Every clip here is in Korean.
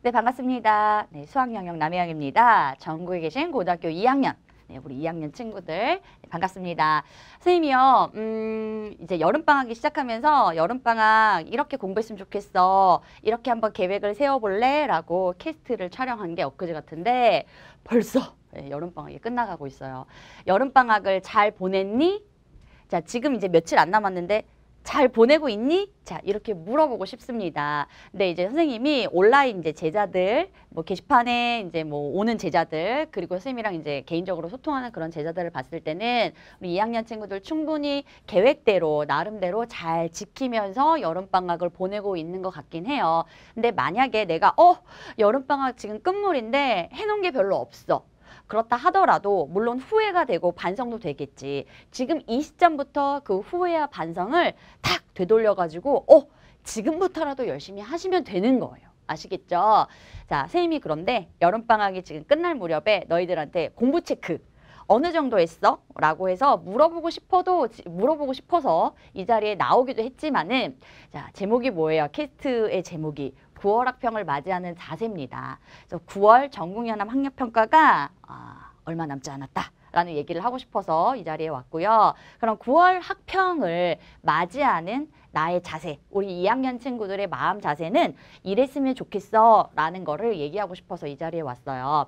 네, 반갑습니다. 네, 수학 영역 남해영입니다. 전국에 계신 고등학교 2학년 네, 우리 2학년 친구들 네, 반갑습니다. 선생님이요, 음, 이제 여름방학이 시작하면서 여름방학 이렇게 공부했으면 좋겠어. 이렇게 한번 계획을 세워볼래? 라고 캐스트를 촬영한 게 엊그제 같은데 벌써 네, 여름방학이 끝나가고 있어요. 여름방학을 잘 보냈니? 자, 지금 이제 며칠 안 남았는데 잘 보내고 있니? 자, 이렇게 물어보고 싶습니다. 근데 네, 이제 선생님이 온라인 이제 제자들, 뭐 게시판에 이제 뭐 오는 제자들, 그리고 선생님이랑 이제 개인적으로 소통하는 그런 제자들을 봤을 때는 우리 2학년 친구들 충분히 계획대로, 나름대로 잘 지키면서 여름방학을 보내고 있는 것 같긴 해요. 근데 만약에 내가, 어, 여름방학 지금 끝물인데 해놓은 게 별로 없어. 그렇다 하더라도 물론 후회가 되고 반성도 되겠지. 지금 이 시점부터 그 후회와 반성을 탁 되돌려 가지고 어 지금부터라도 열심히 하시면 되는 거예요. 아시겠죠? 자, 선생님이 그런데 여름방학이 지금 끝날 무렵에 너희들한테 공부 체크 어느 정도 했어? 라고 해서 물어보고 싶어도 물어보고 싶어서 이 자리에 나오기도 했지만은 자 제목이 뭐예요? 캐스트의 제목이 9월 학평을 맞이하는 자세입니다. 그래서 9월 전국연합 학력평가가 아, 얼마 남지 않았다. 라는 얘기를 하고 싶어서 이 자리에 왔고요. 그럼 9월 학평을 맞이하는 나의 자세, 우리 2학년 친구들의 마음 자세는 이랬으면 좋겠어 라는 거를 얘기하고 싶어서 이 자리에 왔어요.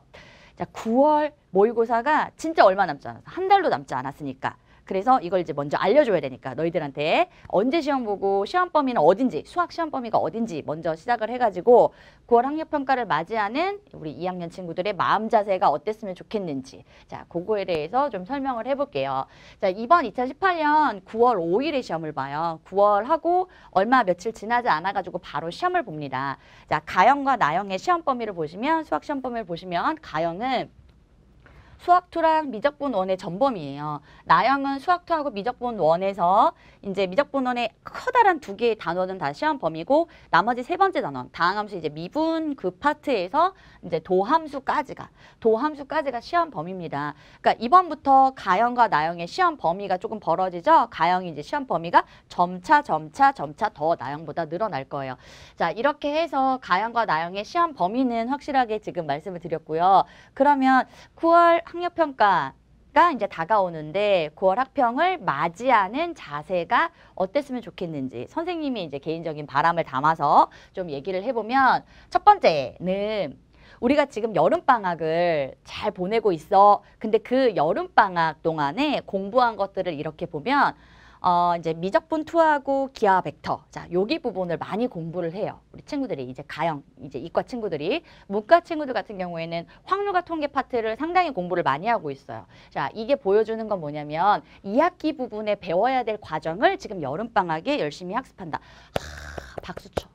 자, 9월 모의고사가 진짜 얼마 남지 않았어. 한 달도 남지 않았으니까. 그래서 이걸 이제 먼저 알려줘야 되니까 너희들한테 언제 시험 보고 시험 범위는 어딘지 수학 시험 범위가 어딘지 먼저 시작을 해가지고 9월 학력 평가를 맞이하는 우리 2학년 친구들의 마음 자세가 어땠으면 좋겠는지 자 그거에 대해서 좀 설명을 해볼게요. 자 이번 2018년 9월 5일에 시험을 봐요. 9월 하고 얼마 며칠 지나지 않아가지고 바로 시험을 봅니다. 자 가형과 나형의 시험 범위를 보시면 수학 시험 범위를 보시면 가형은 수학투랑 미적분원의 전범이에요. 나영은 수학투하고 미적분원에서 이제 미적분원의 커다란 두 개의 단원은 다 시험 범이고 나머지 세 번째 단원, 다항함수 이제 미분 그 파트에서 이제 도함수까지가 도함수까지가 시험 범위입니다. 그러니까 이번부터 가형과 나형의 시험 범위가 조금 벌어지죠. 가형이 이제 시험 범위가 점차 점차 점차 더 나형보다 늘어날 거예요. 자, 이렇게 해서 가형과 나형의 시험 범위는 확실하게 지금 말씀을 드렸고요. 그러면 9월 학력 평가가 이제 다가오는데 9월 학평을 맞이하는 자세가 어땠으면 좋겠는지 선생님이 이제 개인적인 바람을 담아서 좀 얘기를 해보면 첫 번째는 우리가 지금 여름방학을 잘 보내고 있어. 근데 그 여름방학 동안에 공부한 것들을 이렇게 보면 어, 이제 미적분 투하고 기하 벡터. 자, 여기 부분을 많이 공부를 해요. 우리 친구들이 이제 가형, 이제 이과 친구들이 문과 친구들 같은 경우에는 확률과 통계 파트를 상당히 공부를 많이 하고 있어요. 자, 이게 보여주는 건 뭐냐면 2학기 부분에 배워야 될 과정을 지금 여름 방학에 열심히 학습한다. 하, 박수 쳐.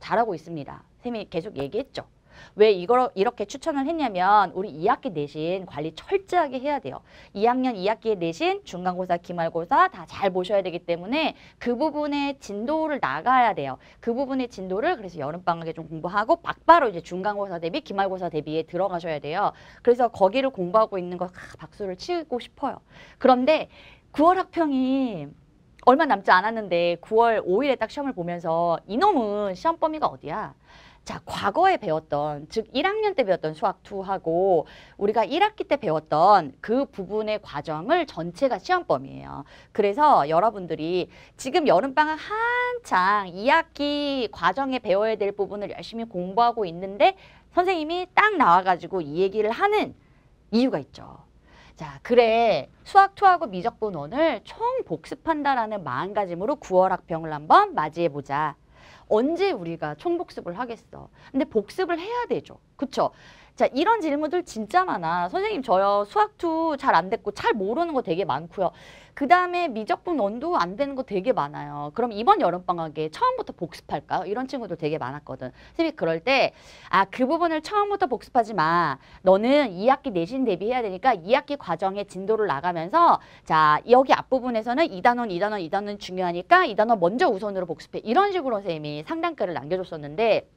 잘하고 있습니다. 쌤이 계속 얘기했죠. 왜 이걸 이렇게 추천을 했냐면 우리 2학기 내신 관리 철저하게 해야 돼요. 2학년 2학기 내신 중간고사 기말고사 다 잘 보셔야 되기 때문에 그 부분의 진도를 나가야 돼요. 그 부분의 진도를 그래서 여름방학에 좀 공부하고 막바로 이제 중간고사 대비 기말고사 대비에 들어가셔야 돼요. 그래서 거기를 공부하고 있는 거 아, 박수를 치고 싶어요. 그런데 9월 학평이 얼마 남지 않았는데 9월 5일에 딱 시험을 보면서 이놈은 시험 범위가 어디야? 자, 과거에 배웠던, 즉 1학년 때 배웠던 수학 2하고 우리가 1학기 때 배웠던 그 부분의 과정을 전체가 시험범위예요. 그래서 여러분들이 지금 여름방학 한창 2학기 과정에 배워야 될 부분을 열심히 공부하고 있는데 선생님이 딱 나와가지고 이 얘기를 하는 이유가 있죠. 자, 그래 수학 2하고 미적분원을 총 복습한다라는 마음가짐으로 9월 학평을 한번 맞이해보자. 언제 우리가 총복습을 하겠어. 근데 복습을 해야 되죠. 그렇죠? 자 이런 질문들 진짜 많아. 선생님 저요 수학 투잘안 됐고 잘 모르는 거 되게 많고요. 그 다음에 미적분 원도 안 되는 거 되게 많아요. 그럼 이번 여름방학에 처음부터 복습할까요? 이런 친구들 되게 많았거든. 선생님 그럴 때 아 그 부분을 처음부터 복습하지 마. 너는 2학기 내신 대비해야 되니까 2학기 과정의 진도를 나가면서 자 여기 앞부분에서는 이단원이단원이단원 중요하니까 이단원 먼저 우선으로 복습해. 이런 식으로 선생님이 상담글을 남겨줬었는데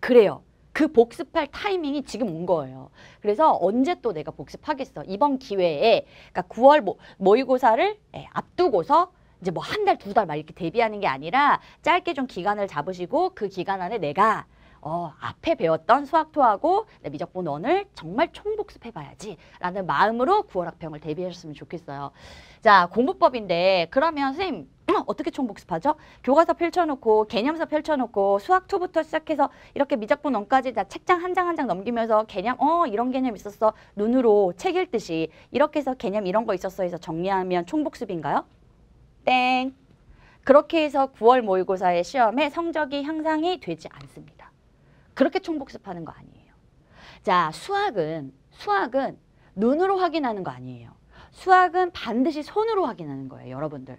그래요. 그 복습할 타이밍이 지금 온 거예요. 그래서 언제 또 내가 복습하겠어. 이번 기회에 그러니까 9월 모, 모의고사를 예, 앞두고서 이제 뭐 한 달, 두 달 막 이렇게 대비하는 게 아니라 짧게 좀 기간을 잡으시고 그 기간 안에 내가 어, 앞에 배웠던 수학토하고 내 미적분원을 정말 총복습해봐야지 라는 마음으로 9월 학평을 대비하셨으면 좋겠어요. 자, 공부법인데 그러면 선생님 어, 어떻게 총복습하죠? 교과서 펼쳐놓고 개념서 펼쳐놓고 수학 2부터 시작해서 이렇게 미적분 원까지 다 책장 한장 한 장 한 장 넘기면서 개념 어 이런 개념 있었어 눈으로 책 읽듯이 이렇게 해서 개념 이런 거 있었어 해서 정리하면 총복습인가요? 땡 그렇게 해서 9월 모의고사의 시험에 성적이 향상이 되지 않습니다. 그렇게 총복습하는 거 아니에요. 자 수학은 수학은 눈으로 확인하는 거 아니에요. 수학은 반드시 손으로 확인하는 거예요 여러분들.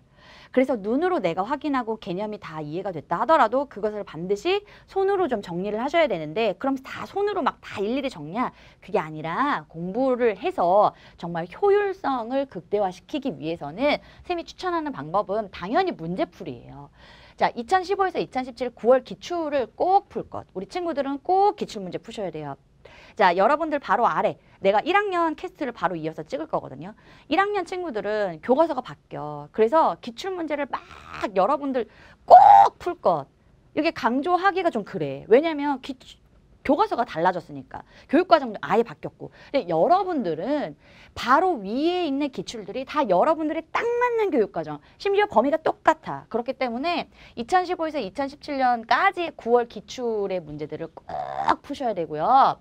그래서 눈으로 내가 확인하고 개념이 다 이해가 됐다 하더라도 그것을 반드시 손으로 좀 정리를 하셔야 되는데 그럼 다 손으로 막 다 일일이 정리야 그게 아니라 공부를 해서 정말 효율성을 극대화시키기 위해서는 쌤이 추천하는 방법은 당연히 문제풀이에요. 자, 2015에서 2017 9월 기출을 꼭 풀 것. 우리 친구들은 꼭 기출 문제 푸셔야 돼요. 자, 여러분들 바로 아래 내가 1학년 캐스트를 바로 이어서 찍을 거거든요. 1학년 친구들은 교과서가 바뀌어. 그래서 기출문제를 막 여러분들 꼭 풀 것. 이게 강조하기가 좀 그래. 왜냐면 기출 교과서가 달라졌으니까 교육과정도 아예 바뀌었고 근데 여러분들은 바로 위에 있는 기출들이 다 여러분들이 딱 맞는 교육과정 심지어 범위가 똑같아 그렇기 때문에 2015에서 2017년까지 9월 기출의 문제들을 꼭 푸셔야 되고요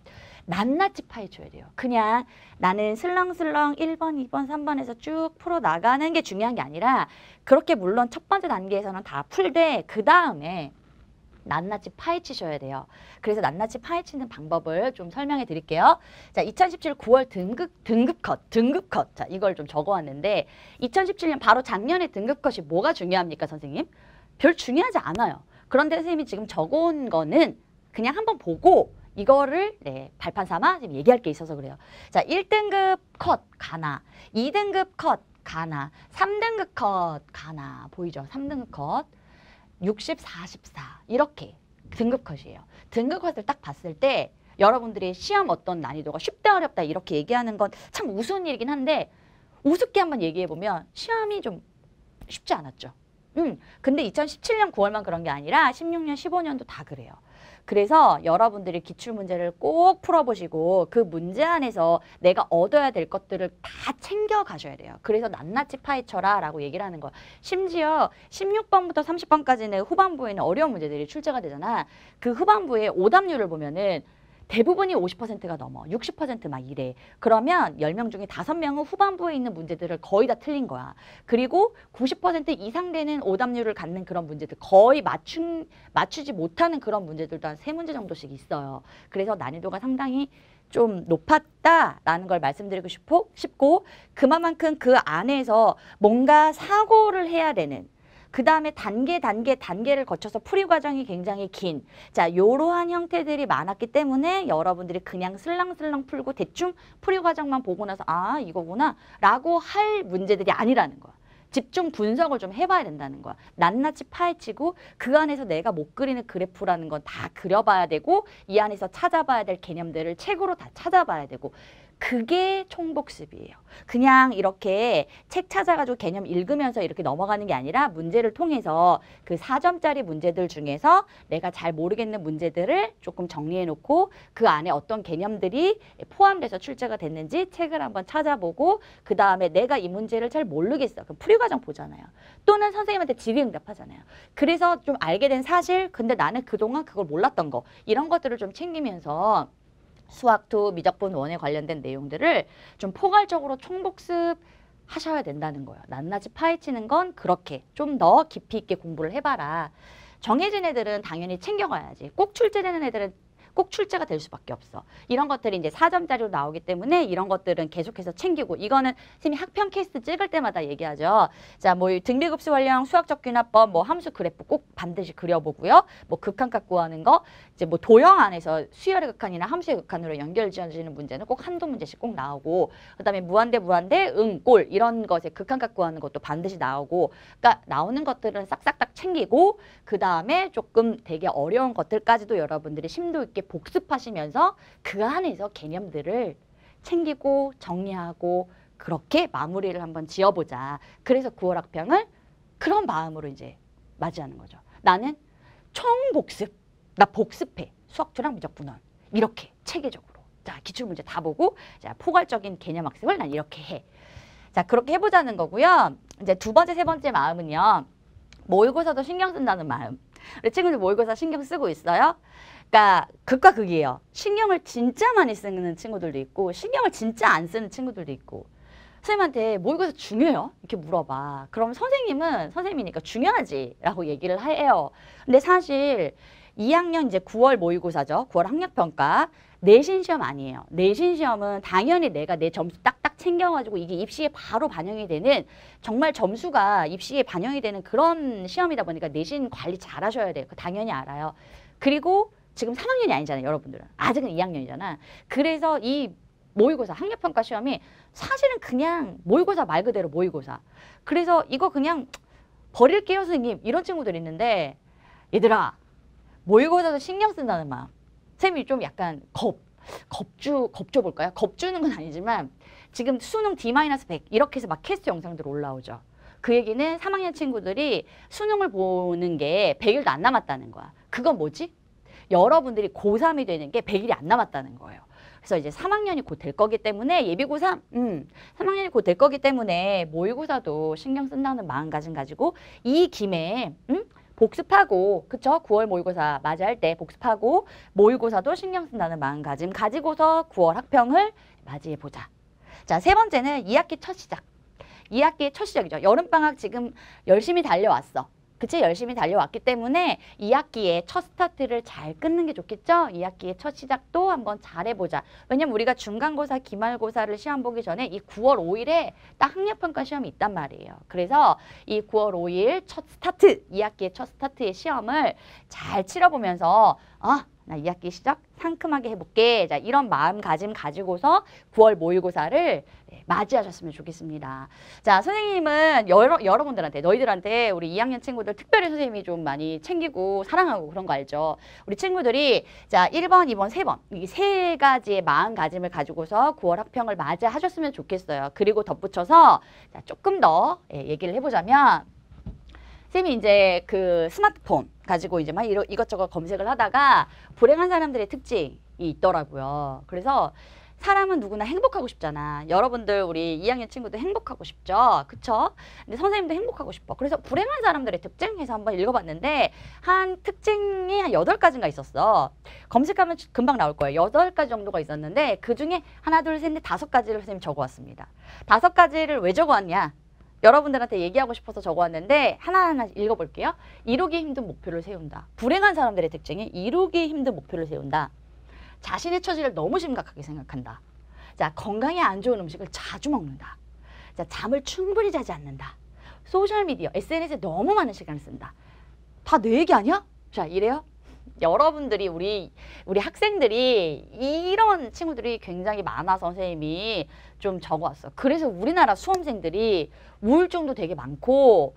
낱낱이 파헤쳐야 돼요. 그냥 나는 슬렁슬렁 1번, 2번, 3번에서 쭉 풀어나가는 게 중요한 게 아니라 그렇게 물론 첫 번째 단계에서는 다 풀되 그 다음에 낱낱이 파헤치셔야 돼요. 그래서 낱낱이 파헤치는 방법을 좀 설명해 드릴게요. 자, 2017 9월 등급, 등급컷, 등급컷. 자, 이걸 좀 적어왔는데 2017년 바로 작년에 등급컷이 뭐가 중요합니까, 선생님? 별 중요하지 않아요. 그런데 선생님이 지금 적어온 거는 그냥 한번 보고 이거를 네, 발판 삼아 지금 얘기할 게 있어서 그래요. 자, 1등급 컷 가나, 2등급 컷 가나, 3등급 컷 가나 보이죠? 3등급 컷. 60, 44 이렇게 등급 컷이에요. 등급 컷을 딱 봤을 때 여러분들이 시험 어떤 난이도가 쉽다 어렵다 이렇게 얘기하는 건 참 우스운 일이긴 한데 우습게 한번 얘기해보면 시험이 좀 쉽지 않았죠. 음, 근데 2017년 9월만 그런 게 아니라 16년, 15년도 다 그래요. 그래서 여러분들이 기출 문제를 꼭 풀어보시고 그 문제 안에서 내가 얻어야 될 것들을 다 챙겨 가셔야 돼요. 그래서 낱낱이 파헤쳐라 라고 얘기를 하는 거. 심지어 16번부터 30번까지는 후반부에는 어려운 문제들이 출제가 되잖아. 그 후반부에 오답률을 보면은 대부분이 50%가 넘어 60%막 이래 그러면 10명 중에 5명은 후반부에 있는 문제들을 거의 다 틀린 거야 그리고 90% 이상 되는 오답률을 갖는 그런 문제들 거의 맞춘, 맞추지 못하는 그런 문제들도 한 세문제 정도씩 있어요 그래서 난이도가 상당히 좀 높았다라는 걸말씀드리고 싶고 그만큼 그 안에서 뭔가 사고를 해야 되는 그 다음에 단계 단계 단계를 거쳐서 풀이 과정이 굉장히 긴 자, 요러한 형태들이 많았기 때문에 여러분들이 그냥 슬랑슬랑 풀고 대충 풀이 과정만 보고 나서 아 이거구나 라고 할 문제들이 아니라는 거야. 집중 분석을 좀 해봐야 된다는 거야. 낱낱이 파헤치고 그 안에서 내가 못 그리는 그래프라는 건 다 그려봐야 되고 이 안에서 찾아봐야 될 개념들을 책으로 다 찾아봐야 되고 그게 총복습이에요. 그냥 이렇게 책 찾아가지고 개념 읽으면서 이렇게 넘어가는 게 아니라 문제를 통해서 그 4점짜리 문제들 중에서 내가 잘 모르겠는 문제들을 조금 정리해놓고 그 안에 어떤 개념들이 포함돼서 출제가 됐는지 책을 한번 찾아보고 그 다음에 내가 이 문제를 잘 모르겠어. 그럼 풀이과정 보잖아요. 또는 선생님한테 질의응답하잖아요. 그래서 좀 알게 된 사실 근데 나는 그동안 그걸 몰랐던 거 이런 것들을 좀 챙기면서 수학2 미적분 원에 관련된 내용들을 좀 포괄적으로 총복습 하셔야 된다는 거예요. 낱낱이 파헤치는 건 그렇게 좀 더 깊이 있게 공부를 해봐라. 정해진 애들은 당연히 챙겨가야지. 꼭 출제되는 애들은 꼭 출제가 될 수밖에 없어. 이런 것들이 이제 사점짜리로 나오기 때문에 이런 것들은 계속해서 챙기고 이거는 선생님이 학평 케이스 찍을 때마다 얘기하죠. 자, 뭐 등비급수 활용 수학적 귀납법, 뭐 함수 그래프 꼭 반드시 그려보고요. 뭐 극한값 구하는 거 이제 뭐 도형 안에서 수열의 극한이나 함수의 극한으로 연결 지어지는 문제는 꼭 한두 문제씩 꼭 나오고 그다음에 무한대 무한대 응꼴 이런 것에 극한값 구하는 것도 반드시 나오고 그러니까 나오는 것들은 싹싹 딱 챙기고 그다음에 조금 되게 어려운 것들까지도 여러분들이 심도 있게 복습하시면서 그 안에서 개념들을 챙기고 정리하고 그렇게 마무리를 한번 지어보자. 그래서 9월 학평을 그런 마음으로 이제 맞이하는 거죠. 나는 총복습. 나 복습해. 수학조랑 미적분원. 이렇게 체계적으로. 자, 기출문제 다 보고 자, 포괄적인 개념 학습을 난 이렇게 해. 자, 그렇게 해보자는 거고요. 이제 두 번째, 세 번째 마음은요. 모의고사도 신경 쓴다는 마음. 우리 친구들 모의고사 신경 쓰고 있어요. 그러니까 극과 극이에요. 신경을 진짜 많이 쓰는 친구들도 있고 신경을 진짜 안 쓰는 친구들도 있고 선생님한테 모의고사 중요해요? 이렇게 물어봐. 그럼 선생님은 선생님이니까 중요하지 라고 얘기를 해요. 근데 사실 2학년 이제 9월 모의고사죠. 9월 학력평가. 내신 시험 아니에요. 내신 시험은 당연히 내가 내 점수 딱딱 챙겨가지고 이게 입시에 바로 반영이 되는 정말 점수가 입시에 반영이 되는 그런 시험이다 보니까 내신 관리 잘 하셔야 돼요. 그 당연히 알아요. 그리고 지금 3학년이 아니잖아요. 여러분들은. 아직은 2학년이잖아. 그래서 이 모의고사 학력평가 시험이 사실은 그냥 모의고사 말 그대로 모의고사. 그래서 이거 그냥 버릴게요 선생님 이런 친구들 있는데 얘들아 모의고사도 신경 쓴다는 마음. 쌤이 좀 약간 겁, 겁주, 겁줘 볼까요? 겁주는 건 아니지만 지금 수능 D-100 이렇게 해서 막 캐스트 영상들 올라오죠. 그 얘기는 3학년 친구들이 수능을 보는 게 100일도 안 남았다는 거야. 그건 뭐지? 여러분들이 고3이 되는 게 100일이 안 남았다는 거예요. 그래서 이제 3학년이 곧 될 거기 때문에 예비고사, 음, 3학년이 곧 될 거기 때문에 모의고사도 신경 쓴다는 마음가짐 가지고 이 김에 음? 복습하고 그쵸? 9월 모의고사 맞이할 때 복습하고 모의고사도 신경 쓴다는 마음가짐 가지고서 9월 학평을 맞이해보자. 자, 세 번째는 2학기 첫 시작. 2학기 첫 시작이죠. 여름방학 지금 열심히 달려왔어. 그치 열심히 달려왔기 때문에 이 학기에 첫 스타트를 잘 끊는 게 좋겠죠? 이 학기에 첫 시작도 한번 잘해보자. 왜냐면 우리가 중간고사, 기말고사를 시험 보기 전에 이 9월 5일에 딱 학력평가 시험이 있단 말이에요. 그래서 이 9월 5일 첫 스타트, 이학기에첫 스타트의 시험을 잘 치러보면서 아, 나 2학기 시작 상큼하게 해볼게. 자, 이런 마음가짐 가지고서 9월 모의고사를 네, 맞이하셨으면 좋겠습니다. 자, 선생님은 여러, 여러분들한테, 너희들한테 우리 2학년 친구들 특별히 선생님이 좀 많이 챙기고 사랑하고 그런 거 알죠? 우리 친구들이 자, 1번, 2번, 3번. 이 세 가지의 마음가짐을 가지고서 9월 학평을 맞이하셨으면 좋겠어요. 그리고 덧붙여서 자, 조금 더 예, 얘기를 해보자면 쌤이 이제 그 스마트폰 가지고 이제 막 이러, 이것저것 검색을 하다가 불행한 사람들의 특징이 있더라고요. 그래서 사람은 누구나 행복하고 싶잖아. 여러분들 우리 2학년 친구도 행복하고 싶죠. 그쵸? 근데 선생님도 행복하고 싶어. 그래서 불행한 사람들의 특징에서 한번 읽어봤는데 한 특징이 한 여덟 가지가 있었어. 검색하면 금방 나올 거예요. 여덟 가지 정도가 있었는데 그중에 하나 둘셋넷 다섯 가지를 선생님 적어왔습니다. 다섯 가지를 왜 적어왔냐? 여러분들한테 얘기하고 싶어서 적어왔는데 하나하나 읽어볼게요. 이루기 힘든 목표를 세운다. 불행한 사람들의 특징이 이루기 힘든 목표를 세운다. 자신의 처지를 너무 심각하게 생각한다. 자, 건강에 안 좋은 음식을 자주 먹는다. 자, 잠을 충분히 자지 않는다. 소셜미디어, SNS에 너무 많은 시간을 쓴다. 다 내 얘기 아니야? 자, 이래요. 여러분들이 우리 우리 학생들이 이런 친구들이 굉장히 많아서 선생님이 좀 적어왔어. 그래서 우리나라 수험생들이 우울증도 되게 많고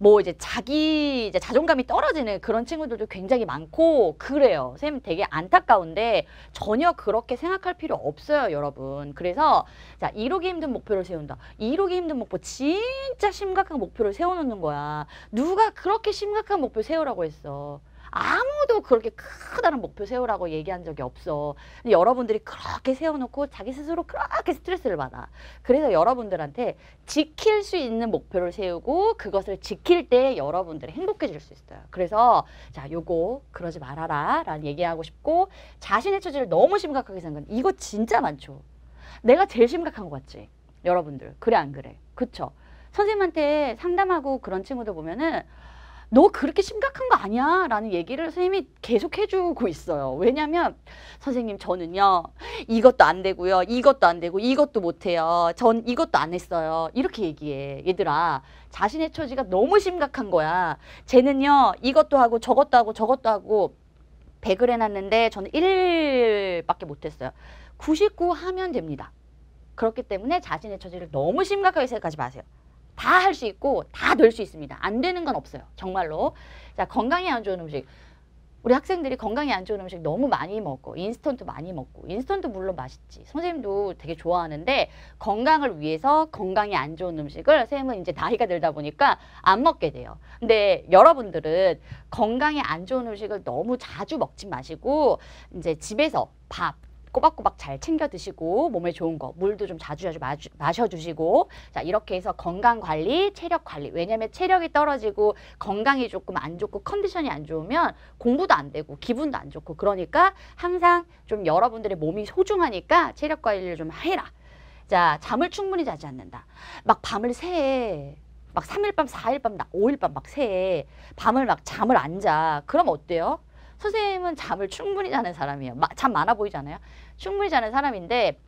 뭐 이제 자기 이제 자존감이 떨어지는 그런 친구들도 굉장히 많고 그래요. 선생님 되게 안타까운데 전혀 그렇게 생각할 필요 없어요, 여러분. 그래서 자, 이루기 힘든 목표를 세운다. 이루기 힘든 목표 진짜 심각한 목표를 세워 놓는 거야. 누가 그렇게 심각한 목표 세우라고 했어. 아무도 그렇게 크다는 목표 세우라고 얘기한 적이 없어. 근데 여러분들이 그렇게 세워놓고 자기 스스로 그렇게 스트레스를 받아. 그래서 여러분들한테 지킬 수 있는 목표를 세우고 그것을 지킬 때 여러분들이 행복해질 수 있어요. 그래서 자, 요거 그러지 말아라 라는 얘기하고 싶고 자신의 처지를 너무 심각하게 생각한 이거 진짜 많죠. 내가 제일 심각한 것 같지? 여러분들. 그래 안 그래? 그쵸? 선생님한테 상담하고 그런 친구들 보면은 너 그렇게 심각한 거 아니야? 라는 얘기를 선생님이 계속 해주고 있어요. 왜냐면 선생님 저는요 이것도 안 되고요 이것도 안 되고 이것도 못해요 전 이것도 안 했어요 이렇게 얘기해 얘들아 자신의 처지가 너무 심각한 거야 쟤는요 이것도 하고 저것도 하고 저것도 하고 100을 해놨는데 저는 1밖에 못했어요 99 하면 됩니다 그렇기 때문에 자신의 처지를 너무 심각하게 생각하지 마세요 다할수 있고 다 될 수 있습니다. 안 되는 건 없어요. 정말로. 자, 건강에 안 좋은 음식. 우리 학생들이 건강에 안 좋은 음식 너무 많이 먹고 인스턴트 많이 먹고 인스턴트 물론 맛있지 선생님도 되게 좋아하는데 건강을 위해서 건강에 안 좋은 음식을 선생님은 이제 나이가 들다 보니까 안 먹게 돼요 근데 여러분들은 건강에 안 좋은 음식을 너무 자주 먹지 마시고 이제 집에서 밥 꼬박꼬박 잘 챙겨 드시고 몸에 좋은 거 물도 좀 자주 자주 마주, 마셔주시고 자 이렇게 해서 건강 관리, 체력 관리 왜냐면 체력이 떨어지고 건강이 조금 안 좋고 컨디션이 안 좋으면 공부도 안 되고 기분도 안 좋고 그러니까 항상 좀 여러분들의 몸이 소중하니까 체력 관리를 좀 해라 자 잠을 충분히 자지 않는다 막 밤을 새 막삼일 밤, 사일 밤, 오일 밤 막새 밤을 막 잠을 안 자 그럼 어때요? 선생님은 잠을 충분히 자는 사람이에요. 마, 잠 많아 보이잖아요. 충분히 자는 사람인데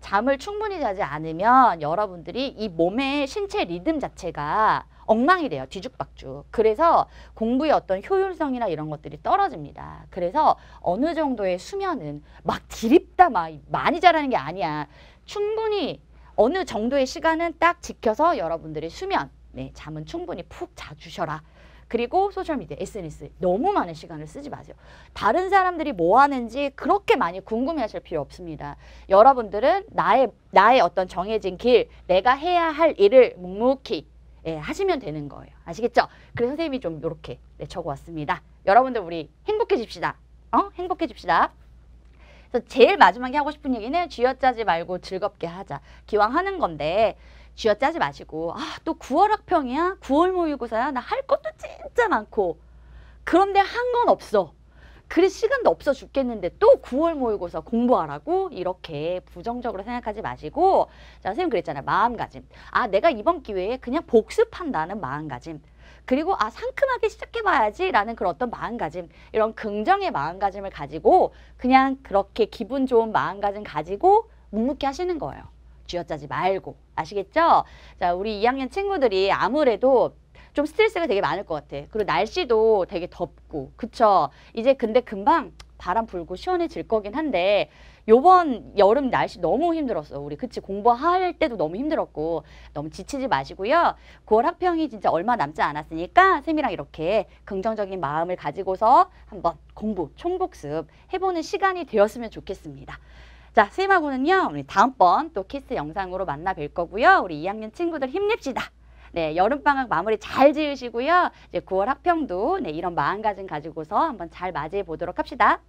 잠을 충분히 자지 않으면 여러분들이 이 몸의 신체 리듬 자체가 엉망이 돼요. 뒤죽박죽. 그래서 공부의 어떤 효율성이나 이런 것들이 떨어집니다. 그래서 어느 정도의 수면은 막 디립다 막 많이 자라는 게 아니야. 충분히 어느 정도의 시간은 딱 지켜서 여러분들의 수면, 네, 잠은 충분히 푹 자주셔라. 그리고 소셜미디어, SNS 너무 많은 시간을 쓰지 마세요. 다른 사람들이 뭐 하는지 그렇게 많이 궁금해하실 필요 없습니다. 여러분들은 나의, 나의 어떤 정해진 길, 내가 해야 할 일을 묵묵히 예, 하시면 되는 거예요. 아시겠죠? 그래서 선생님이 좀 이렇게 네, 적어왔습니다. 여러분들 우리 행복해집시다. 어? 행복해집시다. 그래서 제일 마지막에 하고 싶은 얘기는 쥐어짜지 말고 즐겁게 하자. 기왕 하는 건데 쥐어짜지 마시고 아 또 9월 학평이야 9월 모의고사야 나 할 것도 진짜 많고 그런데 한 건 없어 그래 시간도 없어 죽겠는데 또 9월 모의고사 공부하라고 이렇게 부정적으로 생각하지 마시고 자 선생님 그랬잖아요 마음가짐 아 내가 이번 기회에 그냥 복습한다는 마음가짐 그리고 아 상큼하게 시작해봐야지 라는 그런 어떤 마음가짐 이런 긍정의 마음가짐을 가지고 그냥 그렇게 기분 좋은 마음가짐 가지고 묵묵히 하시는 거예요 쥐어짜지 말고 아시겠죠? 자, 우리 2학년 친구들이 아무래도 좀 스트레스가 되게 많을 것 같아. 그리고 날씨도 되게 덥고, 그쵸? 이제 근데 금방 바람 불고 시원해질 거긴 한데 요번 여름 날씨 너무 힘들었어. 우리 그치 공부할 때도 너무 힘들었고 너무 지치지 마시고요. 9월 학평이 진짜 얼마 남지 않았으니까 쌤이랑 이렇게 긍정적인 마음을 가지고서 한번 공부 총복습 해보는 시간이 되었으면 좋겠습니다. 자, 쌤하고는요. 우리 다음번 또 키스 영상으로 만나 뵐 거고요. 우리 2학년 친구들 힘냅시다. 네, 여름방학 마무리 잘 지으시고요. 이제 9월 학평도 네, 이런 마음가짐 가지고서 한번 잘 맞이해 보도록 합시다.